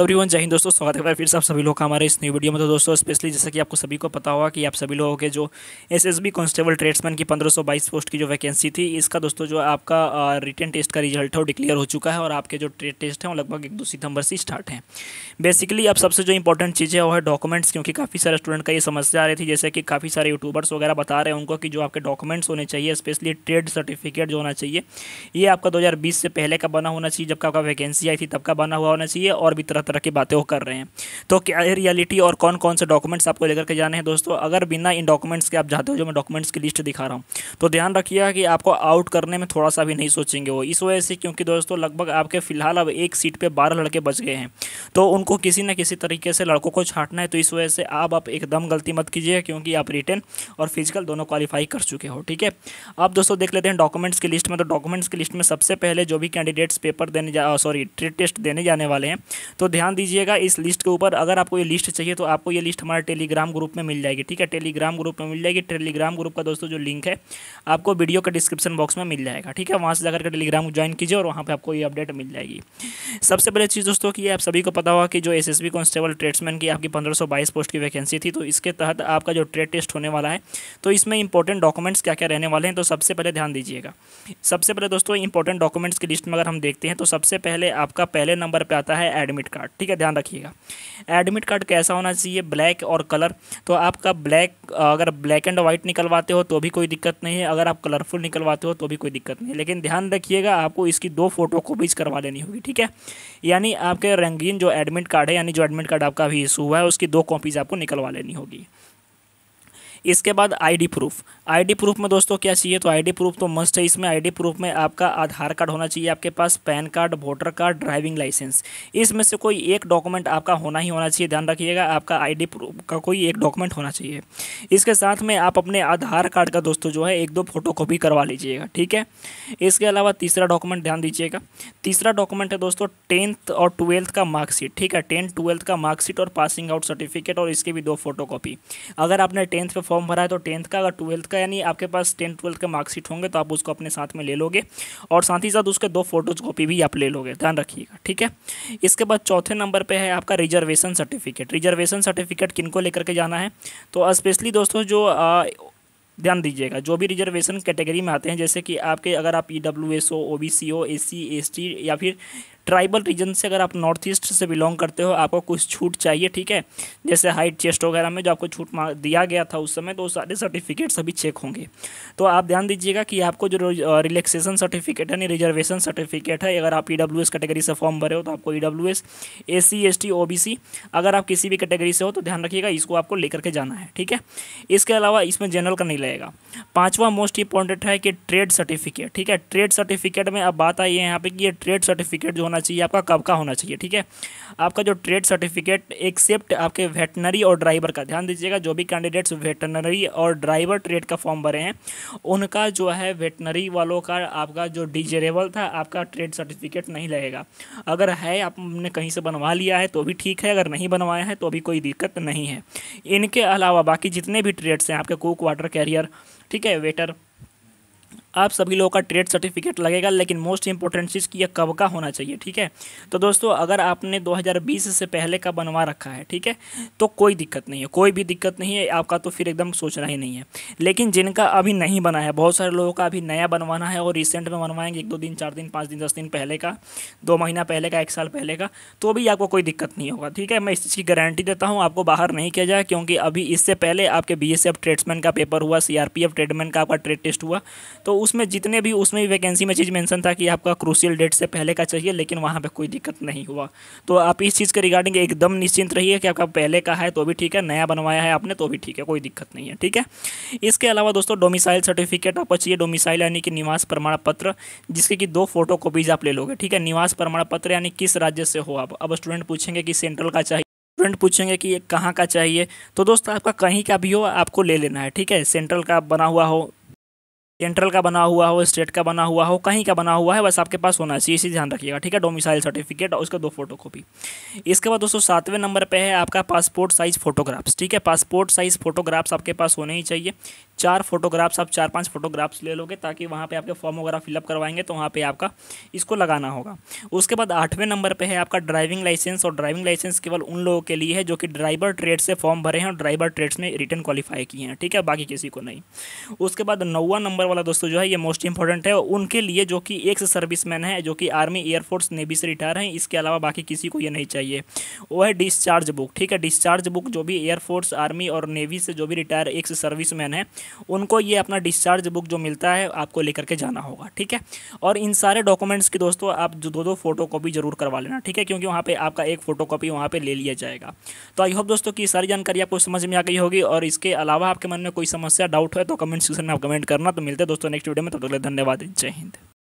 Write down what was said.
everyone जय हिंद दोस्तों स्वागत है फिर से आप सभी लोग का हमारे इस न्यू वीडियो में तो दोस्तों स्पेशली जैसे कि आपको सभी को पता होगा कि आप सभी लोगों के जो एसएसबी कांस्टेबल ट्रेड्समैन की 1522 पोस्ट की जो वैकेंसी थी इसका दोस्तों जो आपका रिटर्न टेस्ट का रिजल्ट है वो डिक्लेयर हो चुका है और आपके जो ट्रेड टेस्ट हैं वो लगभग एक दो सितंबर से स्टार्ट हैं बेसिकली अब सबसे जो इंपॉर्टेंट चीज़ है वो है डॉक्यूमेंट्स क्योंकि काफ़ी सारे स्टूडेंट का ये समस्या आ रही थी जैसे कि काफ़ी सारे यूट्यूबर्स वगैरह बता रहे हैं उनको कि जो आपके डॉक्यूमेंट्स होने चाहिए स्पेशली ट्रेड सर्टिफिकेट जो होना चाहिए ये आपका दो से पहले का बना होना चाहिए जब का आपका वैकेंसी आई थी तब का बना हुआ होना चाहिए और भी तरह तरह की बातें वो कर रहे हैं तो क्या रियलिटी और कौन कौन से डॉक्यूमेंट्स आपको लेकर के जाने हैं दोस्तों अगर बिना इन डॉक्यूमेंट्स के आप जाते हो जो मैं डॉक्यूमेंट्स की लिस्ट दिखा रहा हूँ तो ध्यान रखिएगा कि आपको आउट करने में थोड़ा सा भी नहीं सोचेंगे वो इस वजह से क्योंकि दोस्तों लगभग आपके फिलहाल अब एक सीट पर बारह लड़के बच गए हैं तो उनको किसी न किसी तरीके से लड़कों को छाटना है तो इस वजह से आप आप एकदम गलती मत कीजिए क्योंकि आप रिटर्न और फिजिकल दोनों क्वालिफाई कर चुके हो ठीक है आप दोस्तों देख लेते हैं डॉक्यूमेंट्स की लिस्ट में तो डॉक्यूमेंट्स की लिस्ट में सबसे पहले जो भी कैंडिडेट्स पेपर देने जा सॉरी टेस्ट देने जाने वाले हैं तो ध्यान दीजिएगा इस लिस्ट के ऊपर अगर आपको ये लिस्ट चाहिए तो आपको ये लिस्ट हमारे टेलीग्राम ग्रुप में मिल जाएगी ठीक है टेलीग्राम ग्रुप में मिल जाएगी टेलीग्राम ग्रुप का दोस्तों जो लिंक है आपको वीडियो का डिस्क्रिप्शन बॉक्स में मिल जाएगा ठीक है वहाँ से जाकर के टेलीग्राम ज्वाइन कीजिए और वहाँ पर आपको ये अपडेट मिल जाएगी सबसे पहले चीज़ दोस्तों की आप सभी को पता होगा कि जो एस एस कांस्टेबल ट्रेड्समैन की आपकी पंद्रह पोस्ट की वैकेंसी थी तो इसके तहत आपका जो ट्रेड टेस्ट होने वाला है तो इसमें इंपॉर्टेंट डॉक्यूमेंट्स क्या क्या रहने वाले हैं तो सबसे पहले ध्यान दीजिएगा सबसे पहले दोस्तों इंपॉर्टेंट डॉक्यूमेंट्स की लिस्ट में अगर हम देखते हैं तो सबसे पहले आपका पहले नंबर पर आता है एडमिट कार्ड कार्ड हाँ, ठीक है ध्यान रखिएगा एडमिट कार्ड कैसा होना चाहिए ब्लैक और कलर तो आपका ब्लैक अगर ब्लैक एंड वाइट निकलवाते हो तो भी कोई दिक्कत नहीं है अगर आप कलरफुल निकलवाते हो तो भी कोई दिक्कत नहीं लेकिन ध्यान रखिएगा आपको इसकी दो फोटो कॉपीज करवा लेनी होगी ठीक है यानी आपके रंगीन जो एडमिट कार्ड है यानी जो एडमिट कार्ड आपका अभी इशू हुआ है उसकी दो कॉपीज़ आपको निकलवा लेनी होगी इसके बाद आईडी प्रूफ आईडी प्रूफ में दोस्तों क्या चाहिए तो आईडी प्रूफ तो मस्ट है इसमें आईडी प्रूफ में आपका आधार कार्ड होना चाहिए आपके पास PAN card voter card driving licence इसमें से कोई एक डॉक्यूमेंट आपका होना ही होना चाहिए ध्यान रखिएगा आपका आईडी प्रूफ का कोई एक डॉक्यूमेंट होना चाहिए इसके साथ में आप अपने आधार कार्ड का दोस्तों जो है एक दो फोटोकॉपी करवा लीजिएगा ठीक है इसके अलावा तीसरा डॉक्यूमेंट ध्यान दीजिएगा तीसरा डॉक्यूमेंट है दोस्तों टेंथ और ट्वेल्थ का मार्कशीट ठीक है टेंथ ट्वेल्थ का मार्कशीट और पासिंग आउट सर्टिफिकेट और इसके भी दो फोटोकॉपी अगर आपने टेंथ पे फॉर्म भरा है तो टेंथ का अगर ट्वेल्थ का यानी आपके पास टेंथ ट्वेल्थ का मार्कशीट होंगे तो आप उसको अपने साथ में ले लोगे और साथ ही साथ उसके दो फोटोज कॉपी भी आप ले लोगे ध्यान रखिएगा ठीक है इसके बाद चौथे नंबर पर है आपका रिजर्वेशन सर्टिफिकेट रिजर्वेशन सर्टिफिकेट किन को लेकर के जाना है तो स्पेशली दोस्तों जो आ, ध्यान दीजिएगा जो भी रिजर्वेशन कैटेगरी में आते हैं जैसे कि आपके अगर आप E W S O O B C O S C S T या फिर ट्राइबल रीजन से अगर आप नॉर्थ ईस्ट से बिलोंग करते हो आपको कुछ छूट चाहिए ठीक है जैसे हाइट चेस्ट वगैरह में जो आपको छूट दिया गया था उस समय तो सारे सर्टिफिकेट सभी चेक होंगे तो आप ध्यान दीजिएगा कि आपको जो रिलैक्सेशन सर्टिफिकेट है यानी रिजर्वेशन सर्टिफिकेट है अगर आप ई e कैटेगरी से फॉर्म भरे हो तो आपको E W S C S S T B B अगर आप किसी भी कैटेगरी से हो तो ध्यान रखिएगा इसको आपको लेकर के जाना है ठीक है इसके अलावा इसमें जनरल का नहीं लगेगा पाँचवा मोस्ट इंपॉर्टेंट है कि ट्रेड सर्टिफिकेट ठीक है ट्रेड सर्टिफिकेट में अब बात आई है यहाँ पे कि ये ट्रेड सर्टिफिकेट जो होना चाहिए आपका कब का होना चाहिए ठीक है आपका जो ट्रेड सर्टिफिकेट एक्सेप्ट आपके वेटनरी और ड्राइवर का ध्यान दीजिएगा जो भी कैंडिडेट्स वेटनरी और ड्राइवर ट्रेड का फॉर्म भरे हैं उनका जो है वेटनरी वालों का आपका जो डिजरेबल था आपका ट्रेड सर्टिफिकेट नहीं लगेगा अगर है आपने कहीं से बनवा लिया है तो भी ठीक है अगर नहीं बनवाया है तो भी कोई दिक्कत नहीं है इनके अलावा बाकी जितने भी ट्रेड्स हैं आपके कुक वाटर कैरियर ठीक है वेटर आप सभी लोगों का ट्रेड सर्टिफिकेट लगेगा लेकिन मोस्ट इंपॉर्टेंट चीज़ कि यह कब का होना चाहिए ठीक है तो दोस्तों अगर आपने 2020 से पहले का बनवा रखा है ठीक है तो कोई दिक्कत नहीं है कोई भी दिक्कत नहीं है आपका तो फिर एकदम सोचना ही नहीं है लेकिन जिनका अभी नहीं बना है बहुत सारे लोगों का अभी नया बनवाना है और रिसेंट में बनवाएंगे एक दो दिन चार दिन पाँच दिन दस दिन पहले का दो महीना पहले का एक साल पहले का तो भी आपको कोई दिक्कत नहीं होगा ठीक है मैं इस चीज़ की गारंटी देता हूँ आपको बाहर नहीं किया जाए क्योंकि अभी इससे पहले आपके बी ट्रेड्समैन का पेपर हुआ सी ट्रेडमैन का आपका ट्रेड टेस्ट हुआ तो उसमें जितने भी उसमें भी वैकेंसी में चीज़ मेंशन था कि आपका क्रूशियल डेट से पहले का चाहिए लेकिन वहाँ पर कोई दिक्कत नहीं हुआ तो आप इस चीज़ के रिगार्डिंग एकदम निश्चिंत रहिए कि आपका पहले का है तो भी ठीक है नया बनवाया है आपने तो भी ठीक है कोई दिक्कत नहीं है ठीक है इसके अलावा दोस्तों डोमिसाइल सर्टिफिकेट आपको चाहिए डोमिसाइल यानी कि निवास प्रमाण पत्र जिसके कि दो फोटो आप ले लोगे ठीक है निवास प्रमाण पत्र यानी किस राज्य से हो आप अब स्टूडेंट पूछेंगे कि सेंट्रल का चाहिए स्टूडेंट पूछेंगे कि ये कहाँ का चाहिए तो दोस्त आपका कहीं का भी हो आपको ले लेना है ठीक है सेंट्रल का बना हुआ हो सेंट्रल का बना हुआ हो स्टेट का बना हुआ हो कहीं का बना हुआ है बस आपके पास होना चाहिए इसी ध्यान रखिएगा ठीक है डोमिसाइल सर्टिफिकेट और उसका दो फोटो कॉपी इसके बाद दोस्तों सातवें नंबर पे है आपका पासपोर्ट साइज़ फोटोग्राफ्स ठीक है पासपोर्ट साइज़ फोटोग्राफ्स आपके पास होने ही चाहिए चार फोटोग्राफ्स आप चार पांच फोटोग्राफ्स ले लोगे ताकि वहाँ पे आपके फॉर्म वगैरह फिलअप करवाएंगे तो वहाँ पे आपका इसको लगाना होगा उसके बाद आठवें नंबर पे है आपका ड्राइविंग लाइसेंस और ड्राइविंग लाइसेंस केवल उन लोगों के लिए है जो कि ड्राइवर ट्रेड से फॉर्म भरे हैं और ड्राइवर ट्रेड्स में रिटर्न क्वालिफाई किए हैं ठीक है बाकी किसी को नहीं उसके बाद नौवा नंबर वाला दोस्तों जो है ये मोस्ट इंपॉर्टेंट है उनके लिए जो कि एक सर्विस है जो कि आर्मी एयरफोर्स नेवी से रिटायर हैं इसके अलावा बाकी किसी को ये नहीं चाहिए वो है डिस्चार्ज बुक ठीक है डिस्चार्ज बुक जो भी एयरफोर्स आर्मी और नेवी से जो भी रिटायर एक सर्विस है उनको ये अपना डिस्चार्ज बुक जो मिलता है आपको लेकर के जाना होगा ठीक है और इन सारे डॉक्यूमेंट्स की दोस्तों आप जो दो दो फोटो कॉपी जरूर करवा लेना ठीक है क्योंकि वहाँ पर आपका एक फोटो कॉपी वहाँ पर ले लिया जाएगा तो आई होप दोस्तों की सारी जानकारी आपको समझ में आ गई होगी और इसके अलावा आपके मन में कोई समस्या डाउट है तो कमेंट सेक्शन में आप कमेंट करना तो मिलते हैं दोस्तों नेक्स्ट वीडियो में तब तक धन्यवाद जय हिंद